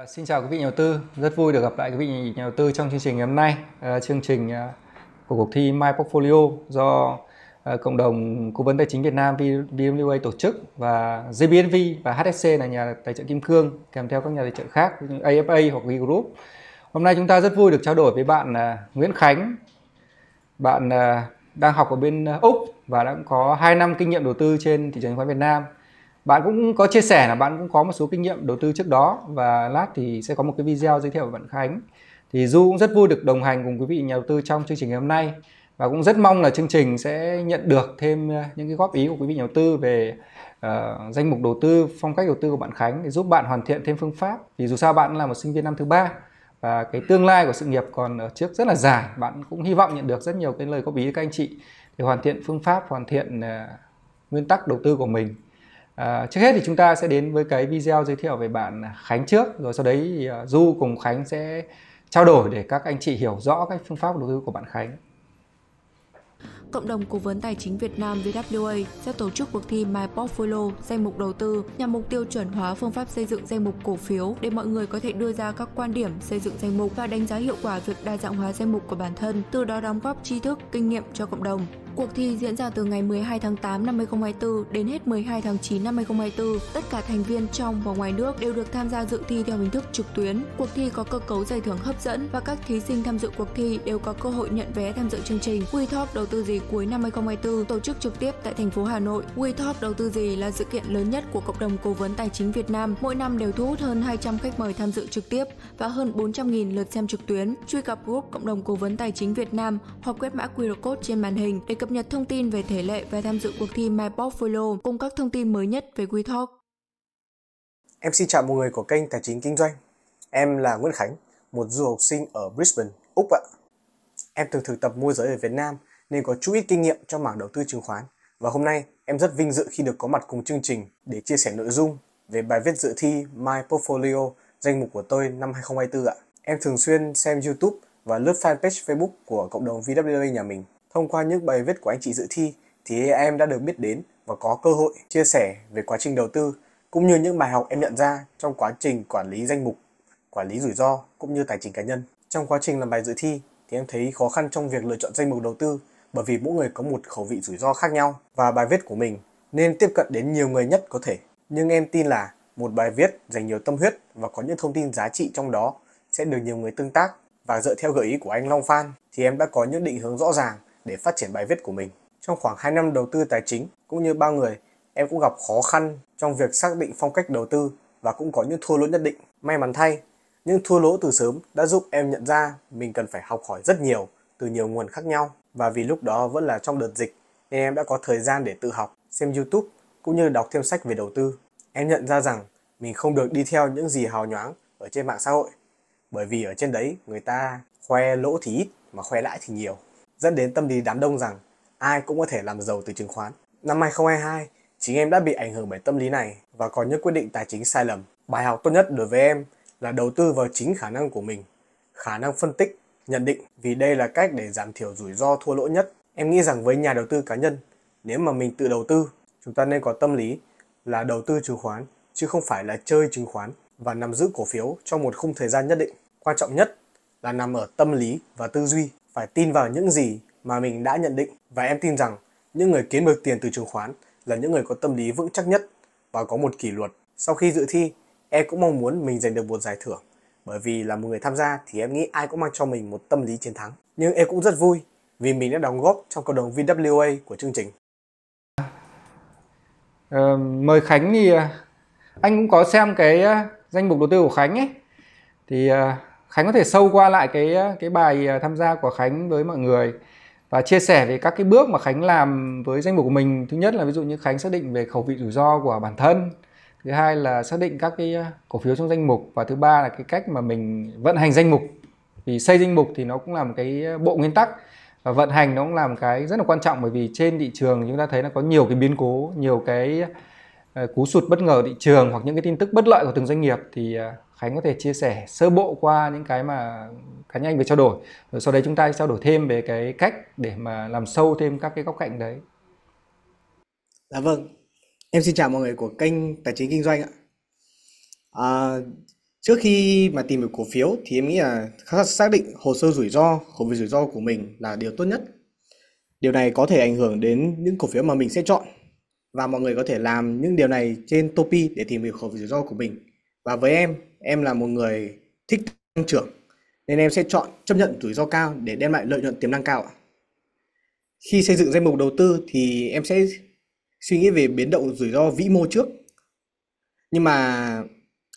À, xin chào quý vị nhà đầu tư, rất vui được gặp lại quý vị nhà đầu tư trong chương trình ngày hôm nay, à, chương trình à, của cuộc thi My Portfolio do à, cộng đồng cố vấn tài chính Việt Nam VMWA tổ chức và JBNV và HSC là nhà tài trợ kim cương kèm theo các nhà tài trợ khác như AFA hoặc V Hôm nay chúng ta rất vui được trao đổi với bạn à, Nguyễn Khánh, bạn à, đang học ở bên à, Úc và đã có 2 năm kinh nghiệm đầu tư trên thị trường chứng khoán Việt Nam bạn cũng có chia sẻ là bạn cũng có một số kinh nghiệm đầu tư trước đó và lát thì sẽ có một cái video giới thiệu với bạn Khánh thì Du cũng rất vui được đồng hành cùng quý vị nhà đầu tư trong chương trình ngày hôm nay và cũng rất mong là chương trình sẽ nhận được thêm ờ, những cái góp ý của quý vị nhà đầu tư về uh, danh mục đầu tư, phong cách đầu tư của bạn Khánh để giúp bạn hoàn thiện thêm phương pháp. Vì dù sao bạn là một sinh viên năm thứ ba và cái tương lai của sự nghiệp còn ở trước rất là dài, bạn cũng hy vọng nhận được rất nhiều cái lời góp ý của các anh chị để hoàn thiện phương pháp, hoàn thiện uh, nguyên tắc đầu tư của mình À, trước hết thì chúng ta sẽ đến với cái video giới thiệu về bạn Khánh trước rồi sau đấy thì à, Du cùng Khánh sẽ trao đổi để các anh chị hiểu rõ các phương pháp đầu tư của bạn Khánh. Cộng đồng Cố vấn Tài chính Việt Nam VWA sẽ tổ chức cuộc thi My Portfolio danh mục đầu tư nhằm mục tiêu chuẩn hóa phương pháp xây dựng danh mục cổ phiếu để mọi người có thể đưa ra các quan điểm xây dựng danh mục và đánh giá hiệu quả việc đa dạng hóa danh mục của bản thân, từ đó đóng góp tri thức, kinh nghiệm cho cộng đồng. Cuộc thi diễn ra từ ngày 12 tháng 8 năm 2024 đến hết 12 tháng 9 năm 2024. Tất cả thành viên trong và ngoài nước đều được tham gia dự thi theo hình thức trực tuyến. Cuộc thi có cơ cấu giải thưởng hấp dẫn và các thí sinh tham dự cuộc thi đều có cơ hội nhận vé tham dự chương trình WeTalk đầu tư gì cuối năm 2024 tổ chức trực tiếp tại thành phố Hà Nội. WeTalk đầu tư gì là sự kiện lớn nhất của cộng đồng cố vấn tài chính Việt Nam. Mỗi năm đều thu hút hơn 200 khách mời tham dự trực tiếp và hơn 400.000 lượt xem trực tuyến. Truy cập group cộng đồng cố vấn tài chính Việt Nam hoặc quét mã QR code trên màn hình để cập nhật thông tin về thể lệ và tham dự cuộc thi My Portfolio cùng các thông tin mới nhất về WeTalk. Em xin chào mọi người của kênh Tài chính Kinh doanh. Em là Nguyễn Khánh, một du học sinh ở Brisbane, Úc ạ. Em từng thực tập môi giới ở Việt Nam nên có chút ít kinh nghiệm trong mảng đầu tư chứng khoán. Và hôm nay em rất vinh dự khi được có mặt cùng chương trình để chia sẻ nội dung về bài viết dự thi My Portfolio danh mục của tôi năm 2024 ạ. Em thường xuyên xem YouTube và lướt fanpage Facebook của cộng đồng VWA nhà mình. Thông qua những bài viết của anh chị dự thi thì em đã được biết đến và có cơ hội chia sẻ về quá trình đầu tư cũng như những bài học em nhận ra trong quá trình quản lý danh mục, quản lý rủi ro cũng như tài chính cá nhân. Trong quá trình làm bài dự thi thì em thấy khó khăn trong việc lựa chọn danh mục đầu tư bởi vì mỗi người có một khẩu vị rủi ro khác nhau và bài viết của mình nên tiếp cận đến nhiều người nhất có thể. Nhưng em tin là một bài viết dành nhiều tâm huyết và có những thông tin giá trị trong đó sẽ được nhiều người tương tác và dựa theo gợi ý của anh Long Phan thì em đã có những định hướng rõ ràng để phát triển bài viết của mình. Trong khoảng 2 năm đầu tư tài chính, cũng như ba người, em cũng gặp khó khăn trong việc xác định phong cách đầu tư và cũng có những thua lỗ nhất định. May mắn thay, những thua lỗ từ sớm đã giúp em nhận ra mình cần phải học hỏi rất nhiều từ nhiều nguồn khác nhau. Và vì lúc đó vẫn là trong đợt dịch nên em đã có thời gian để tự học, xem YouTube cũng như đọc thêm sách về đầu tư. Em nhận ra rằng mình không được đi theo những gì hào nhoáng ở trên mạng xã hội bởi vì ở trên đấy người ta khoe lỗ thì ít mà khoe lãi thì nhiều dẫn đến tâm lý đám đông rằng ai cũng có thể làm giàu từ chứng khoán. Năm 2022, chính em đã bị ảnh hưởng bởi tâm lý này và có những quyết định tài chính sai lầm. Bài học tốt nhất đối với em là đầu tư vào chính khả năng của mình, khả năng phân tích, nhận định vì đây là cách để giảm thiểu rủi ro thua lỗ nhất. Em nghĩ rằng với nhà đầu tư cá nhân, nếu mà mình tự đầu tư, chúng ta nên có tâm lý là đầu tư chứng khoán chứ không phải là chơi chứng khoán và nắm giữ cổ phiếu trong một khung thời gian nhất định. Quan trọng nhất là nằm ở tâm lý và tư duy phải tin vào những gì mà mình đã nhận định và em tin rằng những người kiếm được tiền từ chứng khoán là những người có tâm lý vững chắc nhất và có một kỷ luật. Sau khi dự thi, em cũng mong muốn mình giành được một giải thưởng bởi vì là một người tham gia thì em nghĩ ai cũng mang cho mình một tâm lý chiến thắng. Nhưng em cũng rất vui vì mình đã đóng góp trong cộng đồng VWA của chương trình. À, mời Khánh thì anh cũng có xem cái ờ, danh mục đầu tư của Khánh ấy. Thì ờ, Khánh có thể sâu qua lại cái ờ, cái bài ờ, tham gia của Khánh với mọi người và chia sẻ về các cái bước mà Khánh làm với danh mục của mình. Thứ nhất là ví dụ như Khánh xác định về khẩu vị rủi ro của bản thân. Thứ hai là xác định các cái ờ, cổ phiếu trong danh mục và thứ ba là cái cách mà mình vận hành danh mục. Vì xây danh mục thì nó cũng là một cái bộ nguyên tắc và vận hành nó cũng là một cái rất là quan trọng bởi vì trên thị trường chúng ta thấy là có nhiều cái biến cố, nhiều cái Ờ, cú sụt bất ngờ thị trường hoặc những cái tin tức bất lợi của từng doanh nghiệp thì ờ, Khánh có thể chia sẻ sơ bộ qua những cái mà cá nhân anh vừa trao đổi rồi sau đấy chúng ta trao đổi thêm về cái cách để mà làm sâu thêm các cái góc cạnh đấy. Dạ vâng, em xin chào mọi người của kênh Tài chính Kinh doanh ạ. À, trước khi mà tìm được cổ phiếu thì em nghĩ là xác định hồ sơ rủi ro, hồ sơ rủi ro của mình là điều tốt nhất. Điều này có thể ảnh hưởng đến những cổ phiếu mà mình sẽ chọn và mọi người có thể làm những điều này trên Topi để tìm hiểu khẩu vị rủi ro của mình. Và với em, em là một người thích tăng trưởng nên em sẽ chọn chấp nhận rủi ro cao để đem lại lợi nhuận tiềm năng cao. Khi xây dựng danh mục đầu tư thì em sẽ suy nghĩ về biến động rủi ro vĩ mô trước. Nhưng mà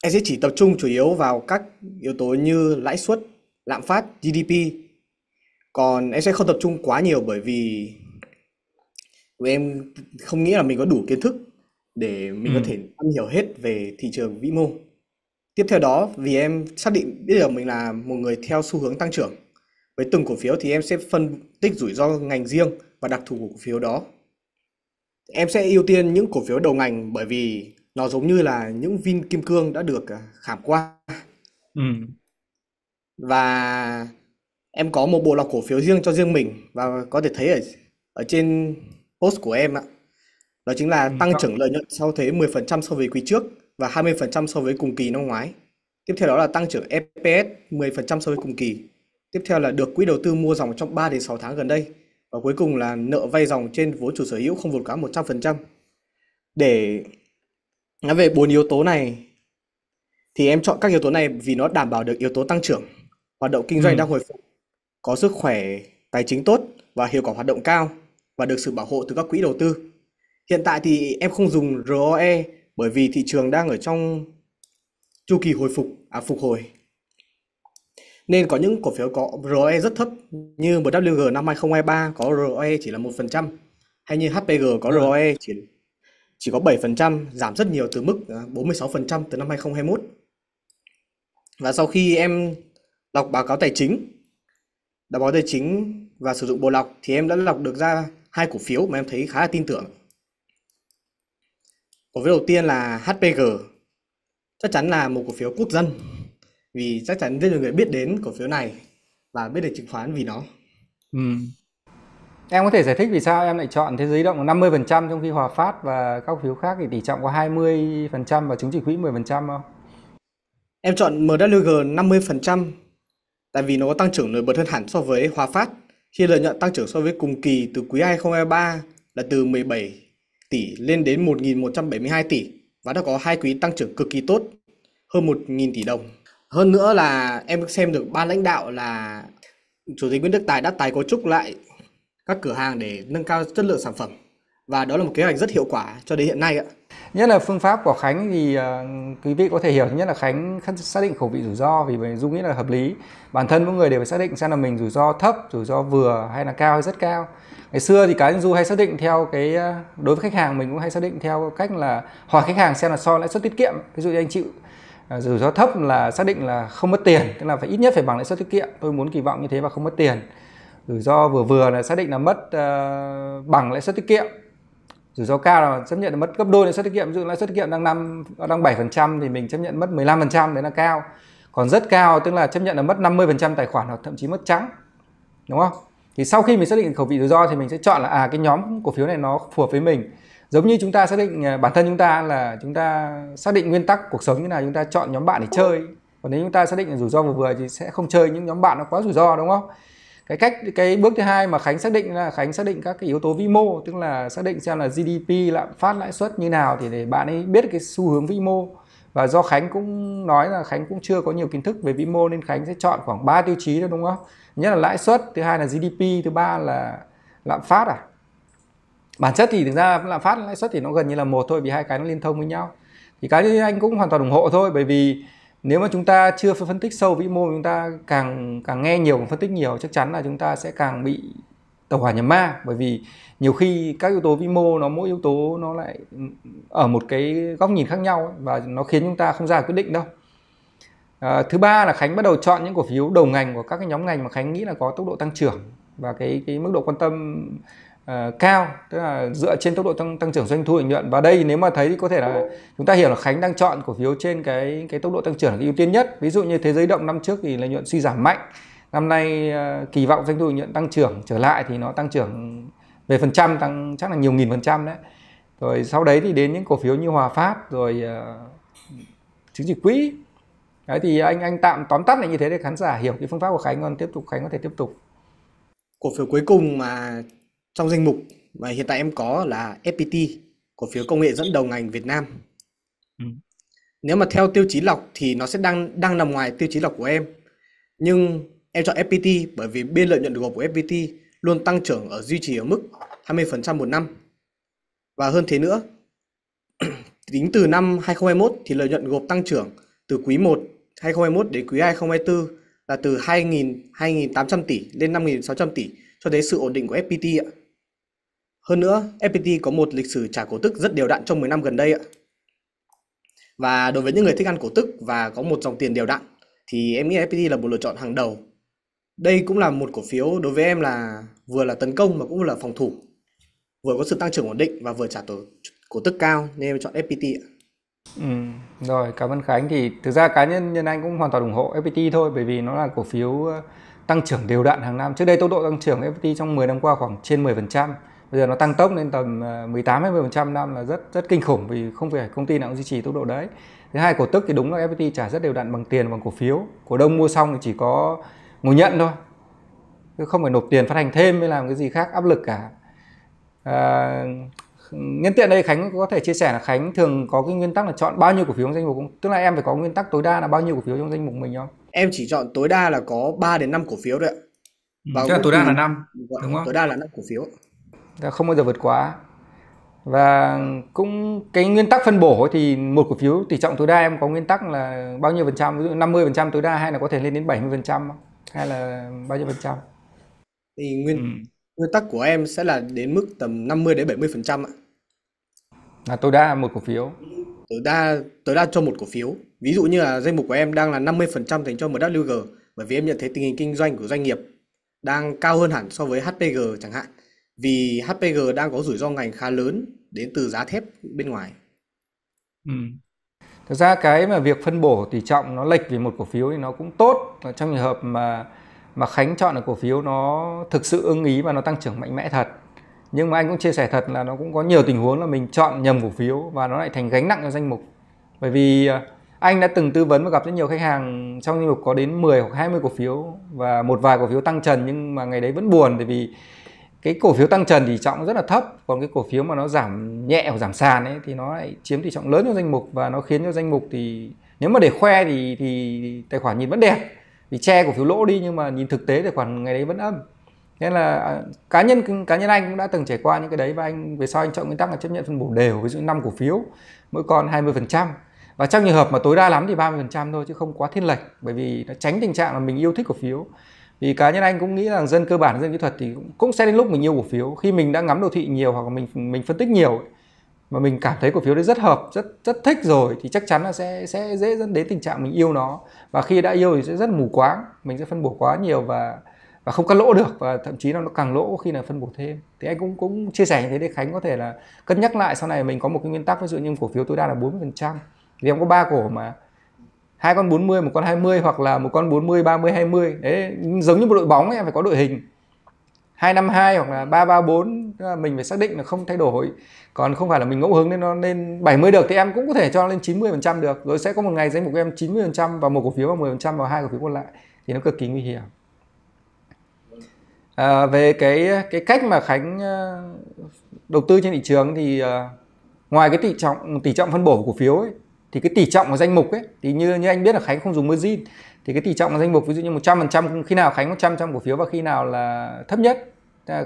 em sẽ chỉ tập trung chủ yếu vào các yếu tố như lãi suất, lạm phát, GDP. Còn em sẽ không tập trung quá nhiều bởi vì tụi em không nghĩ là mình có đủ kiến thức để mình ừ. có thể am hiểu hết về thị trường vĩ mô tiếp theo đó vì em xác định biết được mình là một người theo xu hướng tăng trưởng với từng cổ phiếu thì em sẽ phân tích rủi ro ngành riêng và đặc thù của cổ phiếu đó em sẽ ưu tiên những cổ phiếu đầu ngành bởi vì nó giống như là những viên kim cương đã được à, khảm qua ừ. và em có một bộ lọc cổ phiếu riêng cho riêng mình và có thể thấy ở ở trên post của em ạ. Đó chính là ừ, tăng trưởng lợi nhuận sau thuế 10% so với quý trước và 20% so với cùng kỳ năm ngoái. Tiếp theo đó là tăng trưởng EPS 10% so với cùng kỳ. Tiếp theo là được quỹ đầu tư mua dòng trong 3 đến 6 tháng gần đây. Và cuối cùng là nợ vay dòng trên vốn chủ sở hữu không vượt quá 100%. Để nói về bốn yếu tố này thì em chọn các yếu tố này vì nó đảm bảo được yếu tố tăng trưởng, hoạt động kinh doanh ừ. đang hồi phục, có sức khỏe, tài chính tốt và hiệu quả hoạt động cao và được sự bảo hộ từ các quỹ đầu tư. Hiện tại thì em không dùng ROE bởi vì thị trường đang ở trong chu kỳ hồi phục à phục hồi. Nên có những cổ phiếu có ROE rất thấp như MWG năm 2023 có ROE chỉ là 1% hay như HPG có vâng. ROE chỉ chỉ có 7%, giảm rất nhiều từ mức 46% à, từ năm 2021. Và sau khi em đọc báo cáo tài chính, đọc báo tài chính và sử dụng bộ lọc thì em đã lọc được ra hai cổ phiếu mà em thấy khá là tin tưởng. Cổ phiếu đầu tiên là HPG. Chắc chắn là một cổ phiếu quốc dân vì chắc chắn rất nhiều người biết đến cổ phiếu này và biết đến chứng khoán vì nó. Ừ. Em có thể giải thích vì sao em lại chọn thế giới động 50% trong khi Hòa Phát và các cổ phiếu khác thì tỷ trọng có 20% và chứng chỉ quỹ 10% không? Em chọn MWG 50% tại vì nó có tăng trưởng nổi bật hơn hẳn so với Hòa Phát khi lợi nhuận tăng trưởng so với cùng kỳ từ quý 2 2023 là từ 17 tỷ lên đến 1.172 tỷ và đã có hai quý tăng trưởng cực kỳ tốt, hơn 1.000 tỷ đồng. Hơn nữa là em xem được ban lãnh đạo là Chủ tịch Nguyễn Đức Tài đã tái cấu trúc lại các cửa hàng để nâng cao chất lượng sản phẩm và đó là một kế hoạch rất hiệu quả cho đến hiện nay ạ. Nhất là phương pháp của Khánh thì ờ, quý vị có thể hiểu nhất là Khánh xác định khẩu vị rủi ro vì mình dung nghĩ là hợp lý. Bản thân mỗi người đều phải xác định xem là mình rủi ro thấp, rủi ro vừa hay là cao hay rất cao. Ngày xưa thì cá nhân du hay xác định theo cái ờ, đối với khách hàng mình cũng hay xác định theo cách là hỏi khách hàng xem là so lãi suất tiết kiệm. Ví dụ như anh chịu ờ, rủi ro thấp là xác định là không mất tiền, tức là phải ít nhất phải bằng lãi suất tiết kiệm. Tôi muốn kỳ vọng như thế và không mất tiền. Rủi ro vừa vừa là xác định là mất uh, bằng lãi suất tiết kiệm rủi ro cao là chấp nhận là mất gấp đôi lãi suất tiết kiệm ví dụ lãi suất tiết kiệm đang năm đang 7% thì mình chấp nhận mất 15% đấy là cao còn rất cao tức là chấp nhận là mất 50% tài khoản hoặc thậm chí mất trắng đúng không thì sau khi mình xác định khẩu vị rủi ro thì mình sẽ chọn là à cái nhóm cổ phiếu này nó phù hợp với mình giống như chúng ta xác định à, bản thân chúng ta là chúng ta xác định nguyên tắc cuộc sống như nào chúng ta chọn nhóm bạn để chơi còn nếu chúng ta xác định rủi ro vừa vừa thì sẽ không chơi những nhóm bạn nó quá rủi ro đúng không cái cách cái bước thứ hai mà khánh xác định là khánh xác định các cái yếu tố vĩ mô tức là xác định xem là gdp lạm phát lãi suất như nào thì để bạn ấy biết cái xu hướng vĩ mô và do khánh cũng nói là khánh cũng chưa có nhiều kiến thức về vĩ mô nên khánh sẽ chọn khoảng 3 tiêu chí thôi đúng không nhất là lãi suất thứ hai là gdp thứ ba là lạm phát à bản chất thì thực ra lạm phát lãi suất thì nó gần như là một thôi vì hai cái nó liên thông với nhau thì cái anh cũng hoàn toàn ủng hộ thôi bởi vì nếu mà chúng ta chưa phân tích sâu vĩ mô chúng ta càng càng nghe nhiều phân tích nhiều chắc chắn là chúng ta sẽ càng bị tàu hỏa nhầm ma bởi vì nhiều khi các yếu tố vĩ mô nó mỗi yếu tố nó lại ở một cái góc nhìn khác nhau ấy, và nó khiến chúng ta không ra quyết định đâu à, thứ ba là khánh bắt đầu chọn những cổ phiếu đầu ngành của các cái nhóm ngành mà khánh nghĩ là có tốc độ tăng trưởng và cái cái mức độ quan tâm uh, cao tức là dựa trên tốc độ tăng tăng trưởng doanh thu lợi nhuận và đây nếu mà thấy thì có thể là chúng ta hiểu là Khánh đang chọn cổ phiếu trên cái cái tốc độ tăng trưởng là cái ưu tiên nhất ví dụ như thế giới động năm trước thì lợi nhuận suy giảm mạnh năm nay uh, kỳ vọng doanh thu lợi nhuận tăng trưởng trở lại thì nó tăng trưởng về phần trăm tăng chắc là nhiều nghìn phần trăm đấy rồi sau đấy thì đến những cổ phiếu như Hòa Phát rồi uh, chứng chỉ quỹ đấy thì anh anh tạm tóm tắt lại như thế để khán giả hiểu cái phương pháp của Khánh còn tiếp tục Khánh có thể tiếp tục cổ phiếu cuối cùng mà trong danh mục mà hiện tại em có là FPT, cổ phiếu công nghệ dẫn đầu ngành Việt Nam. Ừ. Nếu mà theo tiêu chí lọc thì nó sẽ đang đang nằm ngoài tiêu chí lọc của em. Nhưng em chọn FPT bởi vì biên lợi nhuận gộp của FPT luôn tăng trưởng ở duy trì ở mức 20% một năm. Và hơn thế nữa, tính từ năm 2021 thì lợi nhuận gộp tăng trưởng từ quý 1 2021 đến quý 2 2024 là từ 2.000 2.800 tỷ lên 5.600 tỷ cho thấy sự ổn định của FPT ạ. Hơn nữa, FPT có một lịch sử trả cổ tức rất đều đặn trong 10 năm gần đây ạ. Và đối với những người thích ăn cổ tức và có một dòng tiền đều đặn thì em nghĩ FPT là một lựa chọn hàng đầu. Đây cũng là một cổ phiếu đối với em là vừa là tấn công mà cũng là phòng thủ. Vừa có sự tăng trưởng ổn định và vừa trả tổ, cổ tức cao nên em chọn FPT ạ. Ừ, rồi cảm ơn Khánh thì thực ra cá nhân nhân anh cũng hoàn toàn ủng hộ FPT thôi bởi vì nó là cổ phiếu ờ, tăng trưởng đều đặn hàng năm. Trước đây tốc độ tăng trưởng FPT trong 10 năm qua khoảng trên 10% bây giờ nó tăng tốc lên tầm 18 ờ, 20% năm là rất rất kinh khủng vì không phải công ty nào cũng duy trì tốc độ đấy. Thứ hai cổ tức thì đúng là FPT trả rất đều đặn bằng tiền bằng cổ phiếu. Cổ đông mua xong thì chỉ có ngồi nhận thôi. Chứ không phải nộp tiền phát hành thêm hay làm cái gì khác áp lực cả. À, nhân tiện đây Khánh có thể chia sẻ là Khánh thường có cái nguyên tắc là chọn bao nhiêu cổ phiếu trong danh mục không? Tức là em phải có nguyên tắc tối đa là bao nhiêu cổ phiếu trong danh mục mình không? Em chỉ chọn tối đa là có 3 đến 5 cổ phiếu thôi ạ. Ừ, Và ừ, tối đa là 5 đúng không? Tối đa là 5 cổ phiếu. Dạ, không bao giờ vượt quá và cũng cái nguyên tắc phân bổ thì một cổ phiếu tỷ trọng tối đa em có nguyên tắc là bao nhiêu phần trăm ví dụ 50 phần trăm tối đa hay là có thể lên đến 70 phần trăm hay là bao nhiêu phần trăm thì nguyên ừ. nguyên tắc của em sẽ là đến mức tầm 50 đến 70 phần trăm ạ là tối đa một cổ phiếu tối đa tối đa cho một cổ phiếu ví dụ như là danh mục của em đang là 50 phần trăm dành cho MWG bởi vì em nhận thấy tình hình kinh doanh của doanh nghiệp đang cao hơn hẳn so với HPG chẳng hạn vì HPG đang có rủi ro ngành khá lớn đến từ giá thép bên ngoài. Ừ. Thực ra cái mà việc phân bổ tỷ trọng nó lệch về một cổ phiếu thì nó cũng tốt trong trường hợp mà mà Khánh chọn là cổ phiếu nó thực sự ưng ý và nó tăng trưởng mạnh mẽ thật. Nhưng mà anh cũng chia sẻ thật là nó cũng có nhiều tình huống là mình chọn nhầm cổ phiếu và nó lại thành gánh nặng cho danh mục. Bởi vì à, anh đã từng tư vấn và gặp rất nhiều khách hàng trong danh mục có đến 10 hoặc 20 cổ phiếu và một vài cổ phiếu tăng trần nhưng mà ngày đấy vẫn buồn tại vì cái cổ phiếu tăng trần thì trọng rất là thấp còn cái cổ phiếu mà nó giảm nhẹ hoặc giảm sàn ấy thì nó lại chiếm tỷ trọng lớn cho danh mục và nó khiến cho danh mục thì nếu mà để khoe thì thì tài khoản nhìn vẫn đẹp vì che cổ phiếu lỗ đi nhưng mà nhìn thực tế tài khoản ngày đấy vẫn âm nên là à, cá nhân cá nhân anh cũng đã từng trải qua những cái đấy và anh về sau anh chọn nguyên tắc là chấp nhận phân bổ đều ví dụ năm cổ phiếu mỗi con 20% và trong trường hợp mà tối đa lắm thì 30% thôi chứ không quá thiên lệch bởi vì nó tránh tình trạng là mình yêu thích cổ phiếu thì cá nhân anh cũng nghĩ rằng dân cơ bản dân kỹ thuật thì cũng, sẽ đến lúc mình yêu cổ phiếu khi mình đã ngắm đồ thị nhiều hoặc mình mình phân tích nhiều mà mình cảm thấy cổ phiếu đấy rất hợp rất rất thích rồi thì chắc chắn là sẽ sẽ dễ dẫn đến tình trạng mình yêu nó và khi đã yêu thì sẽ rất mù quáng mình sẽ phân bổ quá nhiều và và không cắt lỗ được và thậm chí là nó càng lỗ khi là phân bổ thêm thì anh cũng cũng chia sẻ như thế để khánh có thể là cân nhắc lại sau này mình có một cái nguyên tắc ví dụ như cổ phiếu tối đa là 40% vì em có ba cổ mà hai con 40 một con 20 hoặc là một con 40 30 20 đấy giống như một đội bóng em phải có đội hình 252 hoặc là 334 mình phải xác định là không thay đổi còn không phải là mình ngẫu hứng nên nó lên 70 được thì em cũng có thể cho lên 90% được rồi sẽ có một ngày danh mục em 90% và một cổ phiếu và 10% và hai cổ phiếu còn lại thì nó cực kỳ nguy hiểm à, về cái cái cách mà Khánh ờ, đầu tư trên thị trường thì ờ, ngoài cái tỷ trọng tỷ trọng phân bổ của cổ phiếu ấy, thì cái tỷ trọng của danh mục ấy thì như như anh biết là Khánh không dùng margin thì cái tỷ trọng của danh mục ví dụ như 100% khi nào Khánh 100 trăm cổ phiếu và khi nào là thấp nhất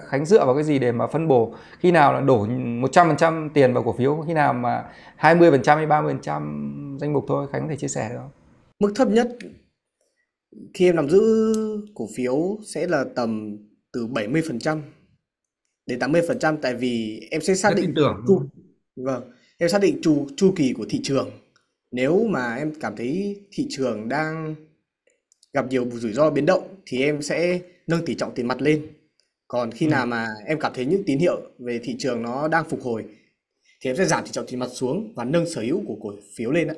Khánh dựa vào cái gì để mà phân bổ khi nào là đổ 100% tiền vào cổ phiếu khi nào mà 20% hay 30% danh mục thôi Khánh có thể chia sẻ được không? Mức thấp nhất khi em nắm giữ cổ phiếu sẽ là tầm từ 70% đến 80% tại vì em sẽ xác Rất định tưởng. Chu, vâng, em xác định chu chu kỳ của thị trường nếu mà em cảm thấy thị trường đang gặp nhiều rủi ro biến động thì em sẽ nâng tỷ trọng tiền mặt lên còn khi ừ. nào mà em cảm thấy những tín hiệu về thị trường nó đang phục hồi thì em sẽ giảm tỷ trọng tiền mặt xuống và nâng sở hữu của cổ phiếu lên ạ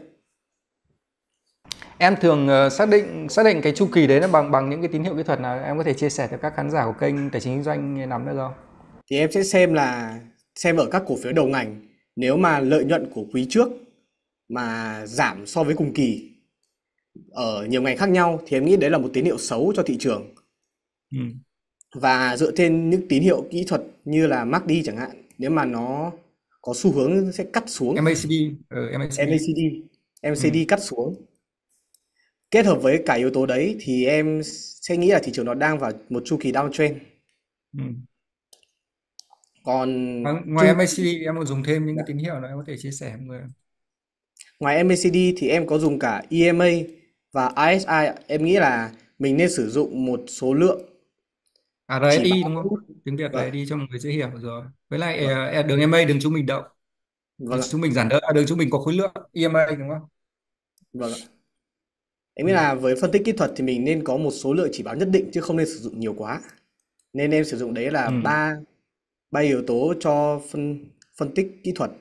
em thường ờ, xác định xác định cái chu kỳ đấy là bằng bằng những cái tín hiệu kỹ thuật nào em có thể chia sẻ cho các khán giả của kênh tài chính kinh doanh nắm được không thì em sẽ xem là xem ở các cổ phiếu đầu ngành nếu mà lợi nhuận của quý trước mà giảm so với cùng kỳ ở nhiều ngành khác nhau thì em nghĩ đấy là một tín hiệu xấu cho thị trường ừ. và dựa trên những tín hiệu kỹ thuật như là MACD chẳng hạn nếu mà nó có xu hướng sẽ cắt xuống MACD ừ, ờ, MACD MACD, MACD ừ. cắt xuống kết hợp với cả yếu tố đấy thì em sẽ nghĩ là thị trường nó đang vào một chu kỳ downtrend ừ. còn ngoài chu... MACD em còn dùng thêm những cái tín hiệu nào em có thể chia sẻ với người Ngoài MACD thì em có dùng cả EMA và ISI. Em nghĩ là mình nên sử dụng một số lượng. À RSI đúng không? Tiếng Việt vâng. RSI cho mọi người dễ hiểu rồi. Với lại vâng. À, đường EMA đường chúng mình động. Vâng Chúng mình giản đỡ à, đường chúng mình có khối lượng EMA đúng không? Vâng ạ. Em nghĩ là ừ. với phân tích kỹ thuật thì mình nên có một số lượng chỉ báo nhất định chứ không nên sử dụng nhiều quá. Nên em sử dụng đấy là ừ. ba ừ. ba yếu tố cho phân phân tích kỹ thuật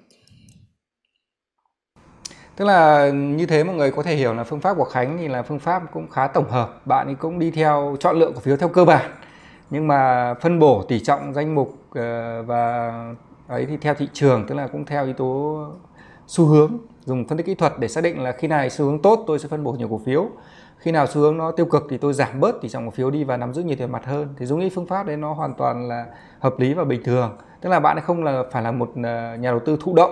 tức là như thế mọi người có thể hiểu là phương pháp của khánh thì là phương pháp cũng khá tổng hợp bạn ấy cũng đi theo chọn lựa cổ phiếu theo cơ bản nhưng mà phân bổ tỷ trọng danh mục ờ, và ấy thì theo thị trường tức là cũng theo yếu tố xu hướng dùng phân tích kỹ thuật để xác định là khi nào xu hướng tốt tôi sẽ phân bổ nhiều cổ phiếu khi nào xu hướng nó tiêu cực thì tôi giảm bớt tỷ trọng cổ phiếu đi và nắm giữ nhiều tiền mặt hơn thì giống như phương pháp đấy nó hoàn toàn là hợp lý và bình thường tức là bạn không là phải là một ờ, nhà đầu tư thụ động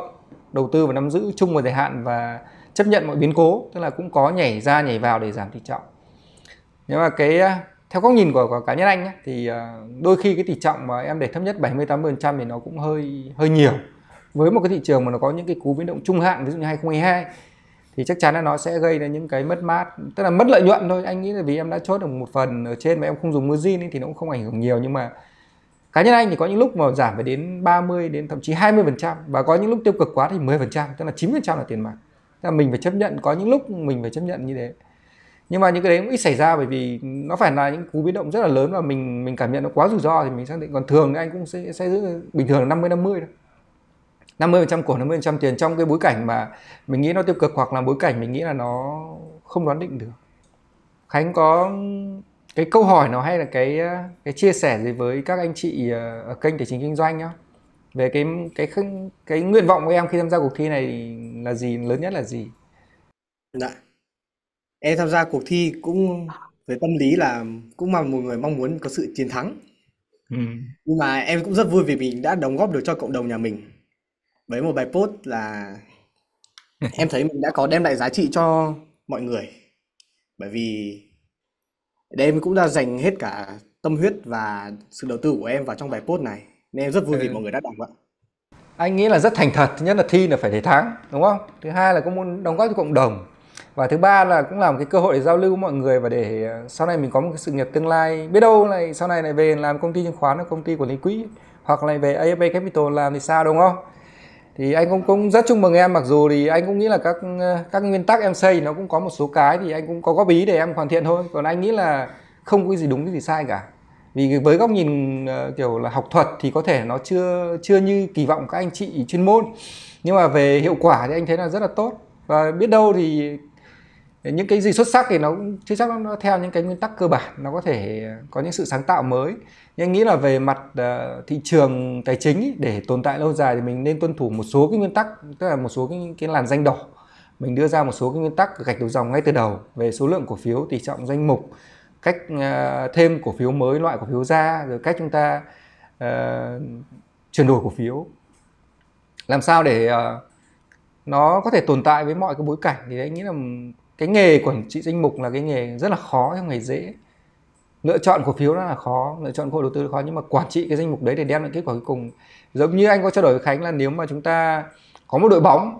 đầu tư và nắm giữ chung và dài hạn và chấp nhận mọi biến cố tức là cũng có nhảy ra nhảy vào để giảm tỷ trọng nếu mà cái à, theo góc nhìn của, của cá nhân anh ấy, thì à, đôi khi cái tỷ trọng mà em để thấp nhất 70 80 thì nó cũng hơi hơi nhiều với một cái thị trường mà nó có những cái cú biến động trung hạn ví dụ như 2022 thì chắc chắn là nó sẽ gây ra những cái mất mát tức là mất lợi nhuận thôi anh nghĩ là vì em đã chốt được một phần ở trên mà em không dùng margin ấy, thì nó cũng không ảnh hưởng nhiều nhưng mà cá nhân anh thì có những lúc mà giảm phải đến 30 đến thậm chí 20 phần trăm và có những lúc tiêu cực quá thì 10 phần trăm tức là 9 phần trăm là tiền mặt tức là mình phải chấp nhận có những lúc mình phải chấp nhận như thế nhưng mà những cái đấy cũng ít xảy ra bởi vì nó phải là những cú biến động rất là lớn và mình mình cảm nhận nó quá rủi ro thì mình xác định còn thường anh cũng sẽ, sẽ giữ bình thường là 50 50 thôi 50% cổ 50% tiền trong cái bối cảnh mà mình nghĩ nó tiêu cực hoặc là bối cảnh mình nghĩ là nó không đoán định được Khánh có cái câu hỏi nó hay là cái ờ, cái chia sẻ gì với các anh chị ờ, ở kênh tài chính kinh doanh nhá về cái cái cái, cái nguyện vọng của em khi tham gia cuộc thi này là gì lớn nhất là gì Đã dạ. em tham gia cuộc thi cũng với tâm lý là cũng là một người mong muốn có sự chiến thắng ừ. nhưng mà em cũng rất vui vì mình đã đóng góp được cho cộng đồng nhà mình với một bài post là em thấy mình đã có đem lại giá trị cho mọi người bởi vì đấy em cũng đã dành hết cả tâm huyết và sự đầu tư của em vào trong bài post này nên em rất vui vì ừ. mọi người đã đọc ạ anh nghĩ là rất thành thật thứ nhất là thi là phải thấy thắng đúng không thứ hai là cũng muốn đóng góp cho cộng đồng và thứ ba là cũng là một cái cơ hội để giao lưu với mọi người và để ờ, sau này mình có một cái sự nghiệp tương lai biết đâu này sau này này về làm công ty chứng khoán công ty quản lý quỹ hoặc là về AFA Capital làm thì sao đúng không thì anh cũng cũng rất chúc mừng em mặc dù thì anh cũng nghĩ là các các nguyên tắc em xây nó cũng có một số cái thì anh cũng có góp ý để em hoàn thiện thôi còn anh nghĩ là không có gì đúng cái gì sai cả vì với góc nhìn ờ, kiểu là học thuật thì có thể nó chưa chưa như kỳ vọng các anh chị chuyên môn nhưng mà về hiệu quả thì anh thấy là rất là tốt và biết đâu thì những cái gì xuất sắc thì nó cũng chưa chắc nó, nó theo những cái nguyên tắc cơ bản nó có thể có những sự sáng tạo mới nhưng anh nghĩ là về mặt uh, thị trường tài chính ý, để tồn tại lâu dài thì mình nên tuân thủ một số cái nguyên tắc tức là một số cái, cái làn danh đỏ mình đưa ra một số cái nguyên tắc gạch đầu dòng ngay từ đầu về số lượng cổ phiếu tỷ trọng danh mục cách uh, thêm cổ phiếu mới loại cổ phiếu ra rồi cách chúng ta uh, chuyển đổi cổ phiếu làm sao để uh, nó có thể tồn tại với mọi cái bối cảnh thì anh nghĩ là cái nghề quản trị danh mục là cái nghề rất là khó không hề dễ lựa chọn cổ phiếu rất là khó lựa chọn cổ đầu tư khó nhưng mà quản trị cái danh mục đấy để đem lại kết quả cuối cùng giống như anh có trao đổi với khánh là nếu mà chúng ta có một đội bóng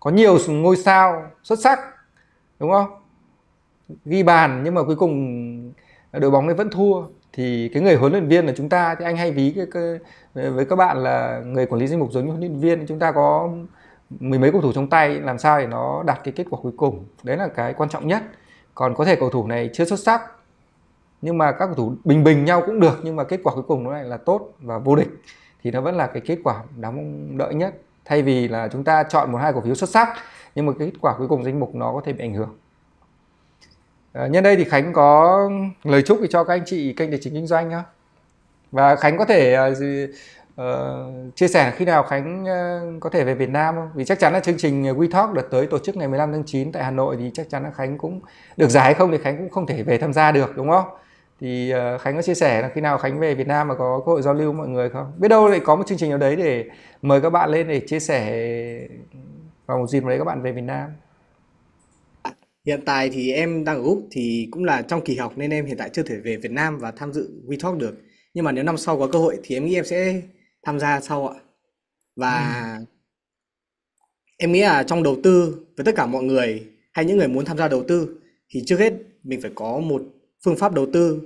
có nhiều ngôi sao xuất sắc đúng không ghi bàn nhưng mà cuối cùng đội bóng ấy vẫn thua thì cái người huấn luyện viên là chúng ta thì anh hay ví cái, cái, với các bạn là người quản lý danh mục giống như huấn luyện viên chúng ta có mười mấy cầu thủ trong tay làm sao để nó đạt cái kết quả cuối cùng đấy là cái quan trọng nhất còn có thể cầu thủ này chưa xuất sắc nhưng mà các cầu thủ bình bình nhau cũng được nhưng mà kết quả cuối cùng nó lại là tốt và vô địch thì nó vẫn là cái kết quả đáng mong đợi nhất thay vì là chúng ta chọn một hai cổ phiếu xuất sắc nhưng mà cái kết quả cuối cùng danh mục nó có thể bị ảnh hưởng à, nhân đây thì khánh có lời chúc cho các anh chị kênh tài chính kinh doanh nhá và khánh có thể ờ, Ờ, chia sẻ khi nào Khánh uh, có thể về Việt Nam không? Vì chắc chắn là chương trình WeTalk đợt tới tổ chức ngày 15 tháng 9 tại Hà Nội thì chắc chắn là Khánh cũng được giải hay không thì Khánh cũng không thể về tham gia được đúng không? Thì uh, Khánh có chia sẻ là khi nào Khánh về Việt Nam mà có cơ hội giao lưu mọi người không? Biết đâu lại có một chương trình nào đấy để mời các bạn lên để chia sẻ vào một dịp đấy các bạn về Việt Nam. Hiện tại thì em đang ở Úc thì cũng là trong kỳ học nên em hiện tại chưa thể về Việt Nam và tham dự WeTalk được. Nhưng mà nếu năm sau có cơ hội thì em nghĩ em sẽ tham gia sau ạ và ừ. em nghĩ là trong đầu tư với tất cả mọi người hay những người muốn tham gia đầu tư thì trước hết mình phải có một phương pháp đầu tư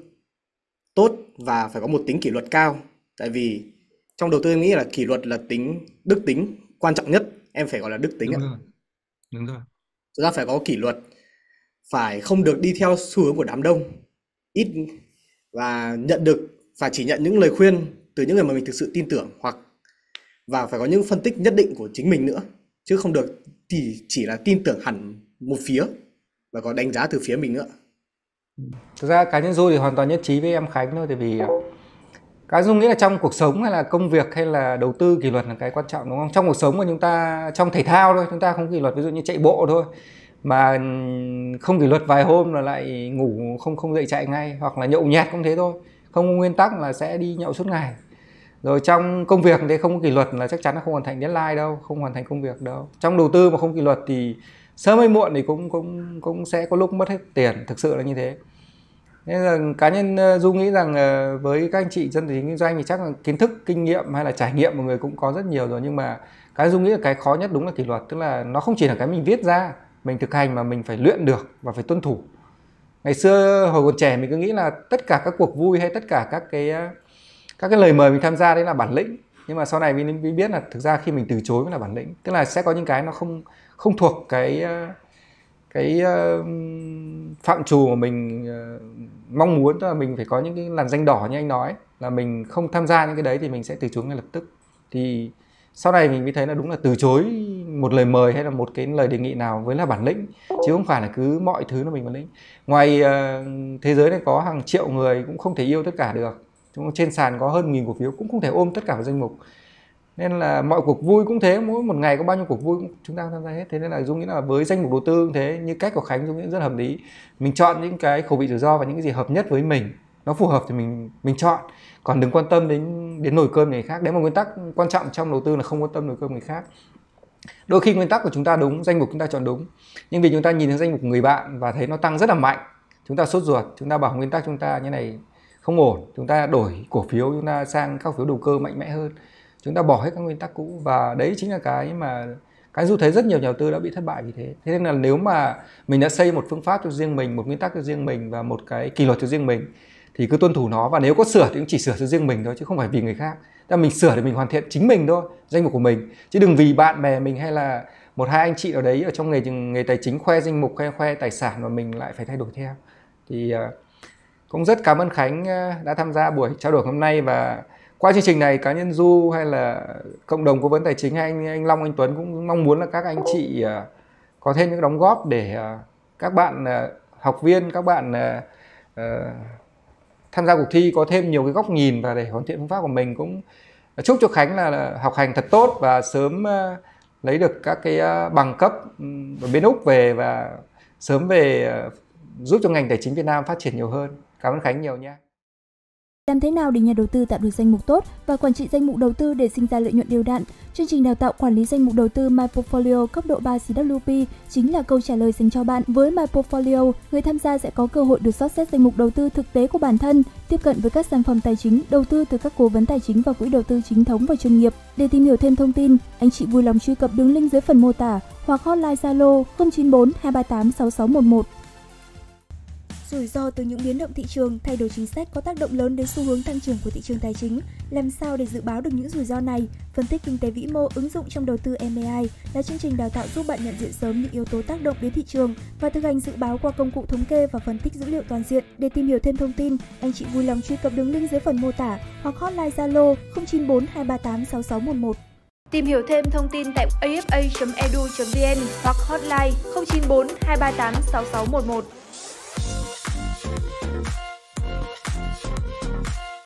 tốt và phải có một tính kỷ luật cao tại vì trong đầu tư em nghĩ là kỷ luật là tính đức tính quan trọng nhất em phải gọi là đức tính đúng ạ rồi. đúng rồi chúng ta phải có kỷ luật phải không được đi theo xu hướng của đám đông ít và nhận được và chỉ nhận những lời khuyên từ những người mà mình thực sự tin tưởng hoặc và phải có những phân tích nhất định của chính mình nữa chứ không được thì chỉ là tin tưởng hẳn một phía và có đánh giá từ phía mình nữa thực ra cá nhân du thì hoàn toàn nhất trí với em khánh thôi tại vì à, cá dung nghĩ là trong cuộc sống hay là công việc hay là đầu tư kỷ luật là cái quan trọng đúng không trong cuộc sống của chúng ta trong thể thao thôi chúng ta không kỷ luật ví dụ như chạy bộ thôi mà ừ, không kỷ luật vài hôm là lại ngủ không không dậy chạy ngay hoặc là nhậu nhẹt cũng thế thôi không nguyên tắc là sẽ đi nhậu suốt ngày rồi trong công việc thì không có kỷ luật là chắc chắn là không hoàn thành deadline đâu không hoàn thành công việc đâu trong đầu tư mà không kỷ luật thì sớm hay muộn thì cũng cũng cũng sẽ có lúc mất hết tiền thực sự là như thế nên là cá nhân ờ, du nghĩ rằng ờ, với các anh chị dân tài chính kinh doanh thì chắc là kiến thức kinh nghiệm hay là trải nghiệm mọi người cũng có rất nhiều rồi nhưng mà cái du nghĩ là cái khó nhất đúng là kỷ luật tức là nó không chỉ là cái mình viết ra mình thực hành mà mình phải luyện được và phải tuân thủ ngày xưa hồi còn trẻ mình cứ nghĩ là tất cả các cuộc vui hay tất cả các cái ờ, các cái lời mời mình tham gia đấy là bản lĩnh nhưng mà sau này mình, mới biết là thực ra khi mình từ chối mới là bản lĩnh tức là sẽ có những cái nó không không thuộc cái ờ, cái uh, phạm trù mà mình uh, mong muốn tức là mình phải có những cái làn danh đỏ như anh nói là mình không tham gia những cái đấy thì mình sẽ từ chối ngay lập tức thì sau này mình mới thấy là đúng là từ chối một lời mời hay là một cái lời đề nghị nào với là bản lĩnh chứ không phải là cứ mọi thứ là mình bản lĩnh ngoài uh, thế giới này có hàng triệu người cũng không thể yêu tất cả được chúng trên sàn có hơn nghìn cổ phiếu cũng không thể ôm tất cả vào danh mục nên là mọi cuộc vui cũng thế mỗi một ngày có bao nhiêu cuộc vui chúng ta tham gia hết thế nên là dung nghĩ là với danh mục đầu tư cũng thế như cách của khánh dung nghĩ rất hợp lý mình chọn những cái khẩu vị rủi ro và những cái gì hợp nhất với mình nó phù hợp thì mình mình chọn còn đừng quan tâm đến đến nồi cơm người khác đấy là nguyên tắc quan trọng trong đầu tư là không quan tâm nồi cơm người khác đôi khi nguyên tắc của chúng ta đúng danh mục chúng ta chọn đúng nhưng vì chúng ta nhìn thấy danh mục người bạn và thấy nó tăng rất là mạnh chúng ta sốt ruột chúng ta bảo nguyên tắc chúng ta như này không ổn chúng ta đổi cổ phiếu chúng ta sang các phiếu đầu cơ mạnh mẽ hơn chúng ta bỏ hết các nguyên tắc cũ và đấy chính là cái mà cái du thấy rất nhiều nhà đầu tư đã bị thất bại vì thế thế nên là nếu mà mình đã xây một phương pháp cho riêng mình một nguyên tắc cho riêng mình và một cái kỷ luật cho riêng mình thì cứ tuân thủ nó và nếu có sửa thì cũng chỉ sửa cho riêng mình thôi chứ không phải vì người khác Ta mình sửa để mình hoàn thiện chính mình thôi danh mục của mình chứ đừng vì bạn bè mình hay là một hai anh chị ở đấy ở trong nghề nghề tài chính khoe danh mục khoe khoe tài sản mà mình lại phải thay đổi theo thì à, cũng rất cảm ơn Khánh ờ, đã tham gia buổi trao đổi hôm nay và qua chương trình này cá nhân Du hay là cộng đồng cố vấn tài chính hay anh anh Long anh Tuấn cũng mong muốn là các anh chị ờ, có thêm những đóng góp để ờ, các bạn học viên các bạn tham gia cuộc thi có thêm nhiều cái góc nhìn và để hoàn thiện phương pháp của mình cũng chúc cho Khánh là học hành thật tốt và sớm lấy được các cái bằng cấp ở bên Úc về và sớm về giúp cho ngành tài chính Việt Nam phát triển nhiều hơn. Cảm ơn Khánh nhiều nhé Làm thế nào để nhà đầu tư tạo được danh mục tốt và quản trị danh mục đầu tư để sinh ra lợi nhuận đều đặn? Chương trình đào tạo quản lý danh mục đầu tư My Portfolio cấp độ 3 CWP chính là câu trả lời dành cho bạn. Với My Portfolio, người tham gia sẽ có cơ hội được sót xét danh mục đầu tư thực tế của bản thân, tiếp cận với các sản phẩm tài chính, đầu tư từ các cố vấn tài chính và quỹ đầu tư chính thống và chuyên nghiệp. Để tìm hiểu thêm thông tin, anh chị vui lòng truy cập đường link dưới phần mô tả hoặc hotline Zalo 094 238 6611. Rủi ro từ những biến động thị trường, thay đổi chính sách có tác động lớn đến xu hướng tăng trưởng của thị trường tài chính. Làm sao để dự báo được những rủi ro này? Phân tích kinh tế vĩ mô ứng dụng trong đầu tư MAI là chương trình đào tạo giúp bạn nhận diện sớm những yếu tố tác động đến thị trường và thực hành dự báo qua công cụ thống kê và phân tích dữ liệu toàn diện. Để tìm hiểu thêm thông tin, anh chị vui lòng truy cập đường link dưới phần mô tả hoặc hotline Zalo 094 238 6611. Tìm hiểu thêm thông tin tại afa.edu.vn hoặc hotline 094 238 6611.